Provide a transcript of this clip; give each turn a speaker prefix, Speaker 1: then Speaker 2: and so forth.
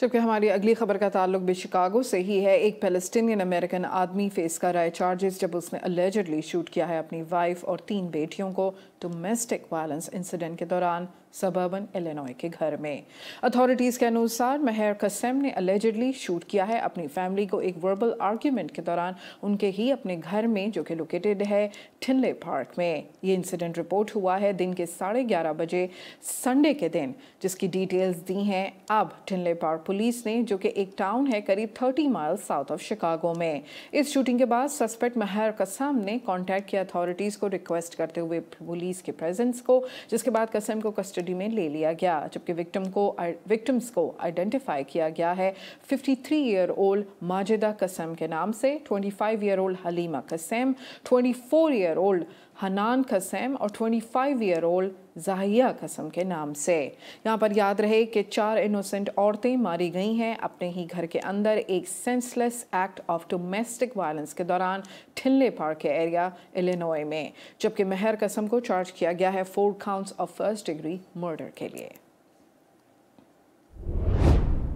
Speaker 1: जबकि हमारी अगली खबर का ताल्लुक भी शिकागो से ही है एक फेलस्टीनियन अमेरिकन आदमी फेस कर रहा है चार्जेस जब उसने अलेजडली शूट किया है अपनी वाइफ और तीन बेटियों को डोमेस्टिक वायलेंस इंसिडेंट के दौरान सबर्बन एलिनॉय के घर में अथॉरिटीज़ के अनुसार महर कसम ने अलेजडली शूट किया है अपनी फैमिली को एक वर्बल आर्ग्यूमेंट के दौरान उनके ही अपने घर में जो कि लोकेटेड है ठिनले पार्क में ये इंसिडेंट रिपोर्ट हुआ है दिन के साढ़े ग्यारह बजे संडे के दिन जिसकी डिटेल्स दी हैं अब ठिनले पार्क पुलिस ने जो कि एक टाउन है करीब 30 माइल साउथ ऑफ शिकागो में इस शूटिंग के बाद सस्पेक्ट महर कसम ने कांटेक्ट किया अथॉरिटीज़ को रिक्वेस्ट करते हुए पुलिस के प्रेजेंस को जिसके बाद कसम को कस्टडी में ले लिया गया जबकि विक्टम को विक्टम्स को आइडेंटिफाई किया गया है थ्री ईयर ओल्ड माजिदा कसम के नाम से five year old Halima twenty four year old Hanan Qasem और फाइव ईयर ओल्ड जाहिया कसम के नाम से यहाँ पर याद रहे कि चार इनोसेंट औरतें मारी गई हैं अपने ही घर के अंदर एक senseless act of domestic violence के दौरान ठिल्ले पार्क के एरिया इलिनॉय में जबकि मेहर कसम को चार्ज किया गया है four counts of first degree murder के लिए